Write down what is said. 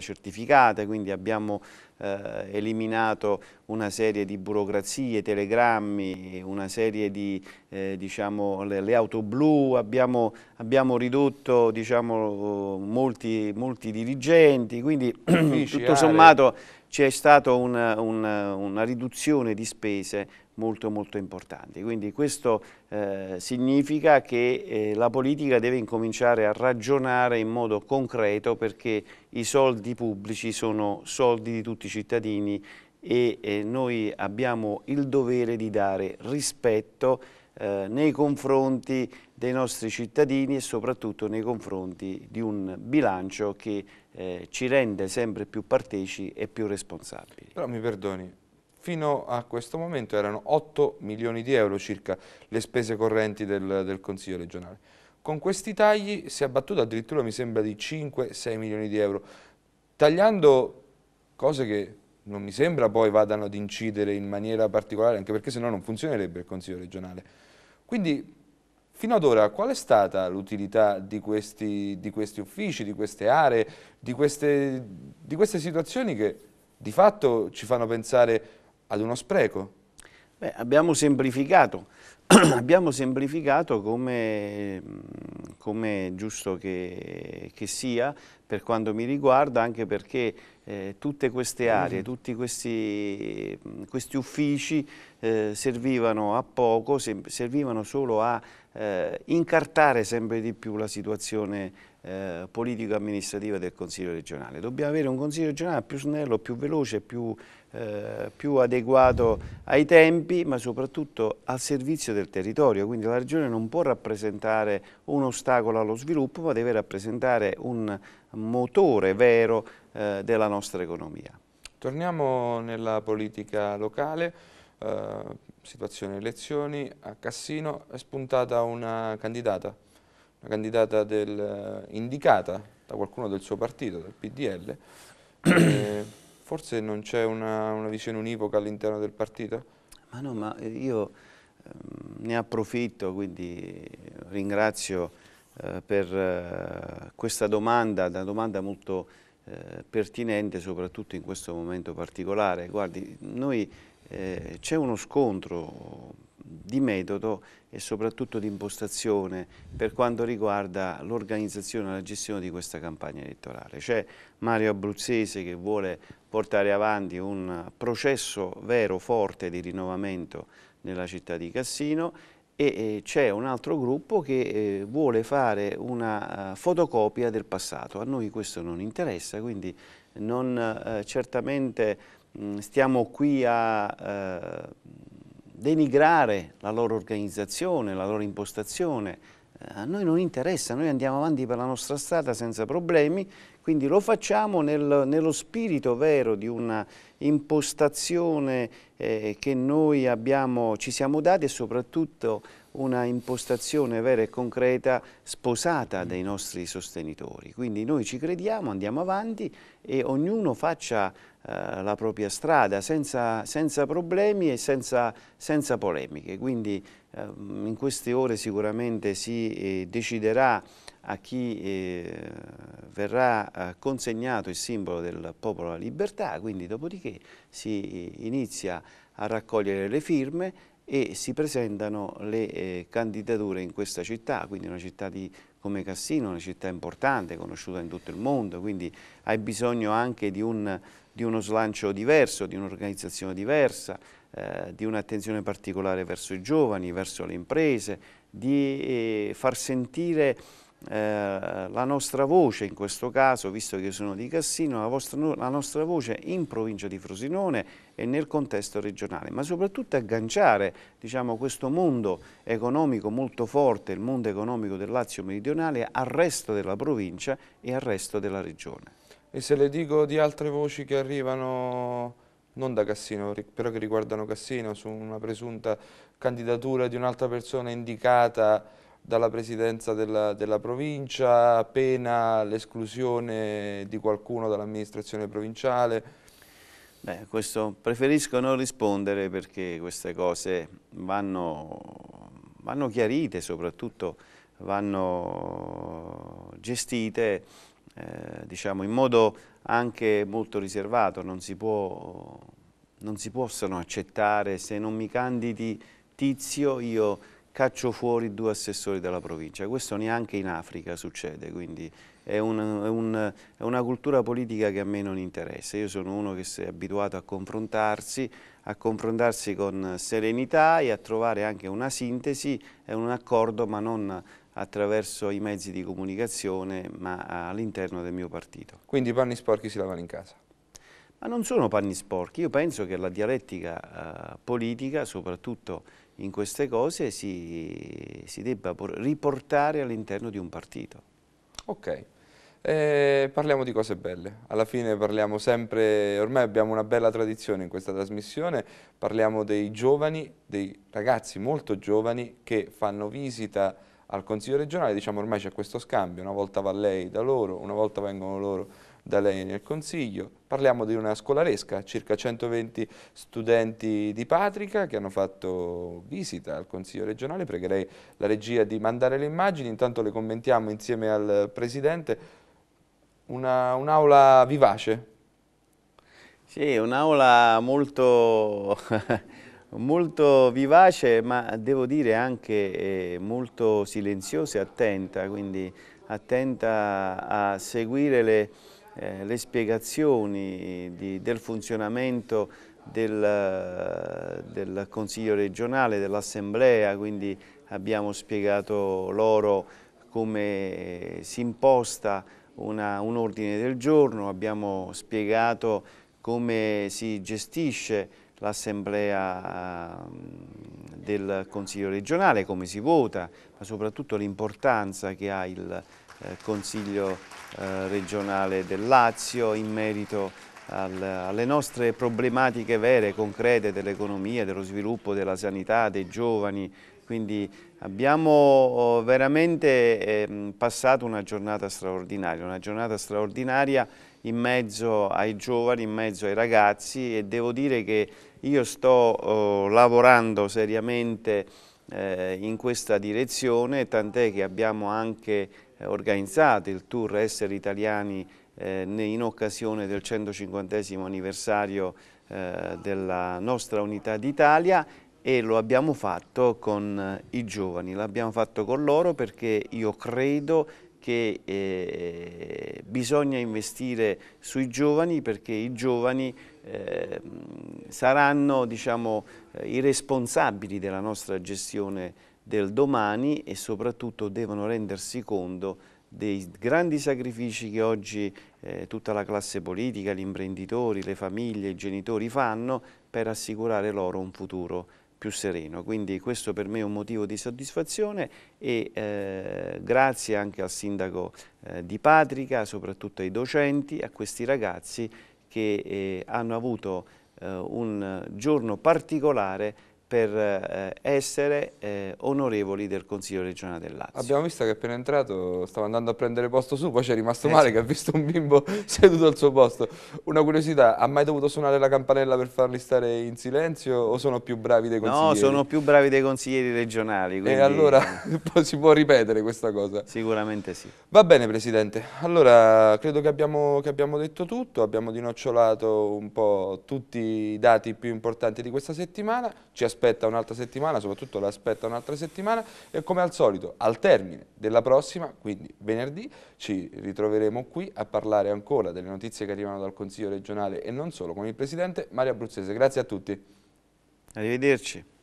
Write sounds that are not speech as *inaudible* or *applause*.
certificata, quindi abbiamo eh, eliminato una serie di burocrazie, telegrammi, una serie di eh, diciamo, le, le, auto blu, abbiamo, abbiamo ridotto diciamo, molti, molti, dirigenti, quindi *clears throat* tutto sommato c'è stata una, una, una riduzione di spese molto molto importanti. Quindi questo eh, significa che eh, la politica deve incominciare a ragionare in modo concreto perché i soldi pubblici sono soldi di tutti i cittadini e eh, noi abbiamo il dovere di dare rispetto eh, nei confronti dei nostri cittadini e soprattutto nei confronti di un bilancio che eh, ci rende sempre più parteci e più responsabili. Però mi perdoni, Fino a questo momento erano 8 milioni di euro circa le spese correnti del, del Consiglio regionale. Con questi tagli si è abbattuto addirittura mi sembra di 5-6 milioni di euro, tagliando cose che non mi sembra poi vadano ad incidere in maniera particolare, anche perché sennò non funzionerebbe il Consiglio regionale. Quindi fino ad ora qual è stata l'utilità di, di questi, uffici, di queste aree, di queste, di queste situazioni che di fatto ci fanno pensare ad uno spreco. Beh, abbiamo semplificato, *clears throat* abbiamo semplificato come, come giusto che, che, sia per quanto mi riguarda, anche perché eh, tutte queste aree, tutti questi, questi uffici eh, servivano a poco, servivano solo a eh, incartare sempre di più la situazione eh, politico-amministrativa del Consiglio regionale. Dobbiamo avere un Consiglio regionale più snello, più veloce, più, eh, più adeguato ai tempi, ma soprattutto al servizio del territorio. Quindi la Regione non può rappresentare un ostacolo allo sviluppo, ma deve rappresentare un motore vero eh, della nostra economia. Torniamo nella politica locale. Uh, situazione elezioni, a Cassino è spuntata una candidata la candidata del, eh, indicata da qualcuno del suo partito, del PDL, eh, forse non c'è una, una, visione univoca all'interno del partito? Ma no, ma eh, io ehm, ne approfitto, quindi ringrazio per questa domanda, una domanda molto pertinente soprattutto in questo momento particolare. Guardi, noi c'è uno scontro di metodo e soprattutto di impostazione per quanto riguarda l'organizzazione e la gestione di questa campagna elettorale. C'è Mario Abruzzese che vuole portare avanti un processo vero, forte di rinnovamento nella città di Cassino e c'è un altro gruppo che eh, vuole fare una eh, fotocopia del passato. A noi questo non interessa, quindi non, eh, certamente mm, stiamo qui a denigrare la loro organizzazione, la loro impostazione, eh, a noi non interessa, noi andiamo avanti per la nostra strada senza problemi, quindi lo facciamo nel, nello spirito vero di una impostazione eh, che noi abbiamo, ci siamo dati e soprattutto una impostazione vera e concreta sposata dai nostri sostenitori. Quindi noi ci crediamo, andiamo avanti e ognuno faccia eh, la propria strada senza, senza problemi e senza, senza polemiche. Quindi eh, in queste ore sicuramente si eh, deciderà a chi eh, verrà consegnato il simbolo del popolo alla libertà, quindi dopodiché si inizia a raccogliere le firme e si presentano le eh, candidature in questa città, quindi una città di, come Cassino, una città importante, conosciuta in tutto il mondo, quindi hai bisogno anche di un di uno slancio diverso, di un'organizzazione diversa, eh, di un'attenzione particolare verso i giovani, verso le imprese, di eh, far sentire eh, la nostra voce, in questo caso, visto che sono di Cassino, la, vostra, la, nostra voce in provincia di Frosinone e nel contesto regionale, ma soprattutto agganciare diciamo, questo mondo economico molto forte, il mondo economico del Lazio meridionale, al resto della provincia e al resto della regione. E se le dico di altre voci che arrivano non da Cassino, però che riguardano Cassino, su una presunta candidatura di un'altra persona indicata dalla presidenza della, della provincia, pena l'esclusione di qualcuno dall'amministrazione provinciale. Beh, questo preferisco non rispondere perché queste cose vanno, vanno chiarite, soprattutto vanno gestite eh, diciamo in modo anche molto riservato, non si, può, non si possono accettare se non mi candidi tizio io caccio fuori due assessori dalla provincia, questo neanche in Africa succede, quindi è, un, è, un, è, una cultura politica che a me non interessa, io sono uno che si è abituato a confrontarsi, a confrontarsi con serenità e a trovare anche una sintesi e un accordo ma non attraverso i mezzi di comunicazione ma ah, all'interno del mio partito. Quindi i panni sporchi si lavano in casa? Ma non sono panni sporchi, io penso che la dialettica eh, politica, soprattutto in queste cose, si, si debba riportare all'interno di un partito. Ok, eh, parliamo di cose belle, alla fine parliamo sempre, ormai abbiamo una bella tradizione in questa trasmissione, parliamo dei giovani, dei ragazzi molto giovani che fanno visita al Consiglio regionale, diciamo ormai c'è questo scambio, una volta va lei da loro, una volta vengono loro da lei nel Consiglio. Parliamo di una scolaresca, circa 120 studenti di Patrica che hanno fatto visita al Consiglio regionale. Pregherei la regia di mandare le immagini, intanto le commentiamo insieme al Presidente. Un'aula un vivace. Sì, un'aula molto... *laughs* molto vivace ma devo dire anche eh, molto silenziosa e attenta, quindi attenta a seguire le, eh, le spiegazioni di, del funzionamento del, del Consiglio regionale, dell'Assemblea, quindi abbiamo spiegato loro come si imposta una, un ordine del giorno, abbiamo spiegato come si gestisce l'assemblea mm, del Consiglio regionale, come si vota, ma soprattutto l'importanza che ha il eh, Consiglio eh, regionale del Lazio in merito alle nostre problematiche vere, concrete dell'economia, dello sviluppo, della sanità, dei giovani. Quindi abbiamo oh, veramente ehm, passato una giornata straordinaria, una giornata straordinaria in mezzo ai giovani, in mezzo ai ragazzi e devo dire che io sto eh, lavorando seriamente eh, in questa direzione, tant'è che abbiamo anche eh, organizzato il tour Essere Italiani eh, in occasione del 150 anniversario eh, della nostra unità d'Italia e lo abbiamo fatto con eh, i giovani, l'abbiamo fatto con loro perché io credo che eh, bisogna investire sui giovani perché i giovani eh, saranno diciamo, eh, i responsabili della nostra gestione del domani e soprattutto devono rendersi conto dei grandi sacrifici che oggi eh, tutta la classe politica, gli imprenditori, le famiglie, i genitori fanno per assicurare loro un futuro più sereno. Quindi questo per me è un motivo di soddisfazione e eh, grazie anche al sindaco eh, di Patrica, soprattutto ai docenti, a questi ragazzi che eh, hanno avuto eh, un giorno particolare per eh, essere eh, onorevoli del Consiglio regionale del Lazio. Abbiamo visto che appena entrato stava andando a prendere posto su, poi ci è rimasto eh male sì. che ha visto un bimbo *laughs* seduto al suo posto. Una curiosità, ha mai dovuto suonare la campanella per farli stare in silenzio o sono più bravi dei consiglieri? No, sono più bravi dei consiglieri regionali. Quindi... E allora *laughs* si può ripetere questa cosa? Sicuramente sì. Va bene Presidente, allora credo che abbiamo, che abbiamo detto tutto, abbiamo dinocciolato un po' tutti i dati più importanti di questa settimana, ci aspettiamo aspetta un'altra settimana, soprattutto l'aspetta un'altra settimana e come al solito al termine della prossima, quindi venerdì, ci ritroveremo qui a parlare ancora delle notizie che arrivano dal Consiglio regionale e non solo con il Presidente Mario Abruzzese. Grazie a tutti. Arrivederci.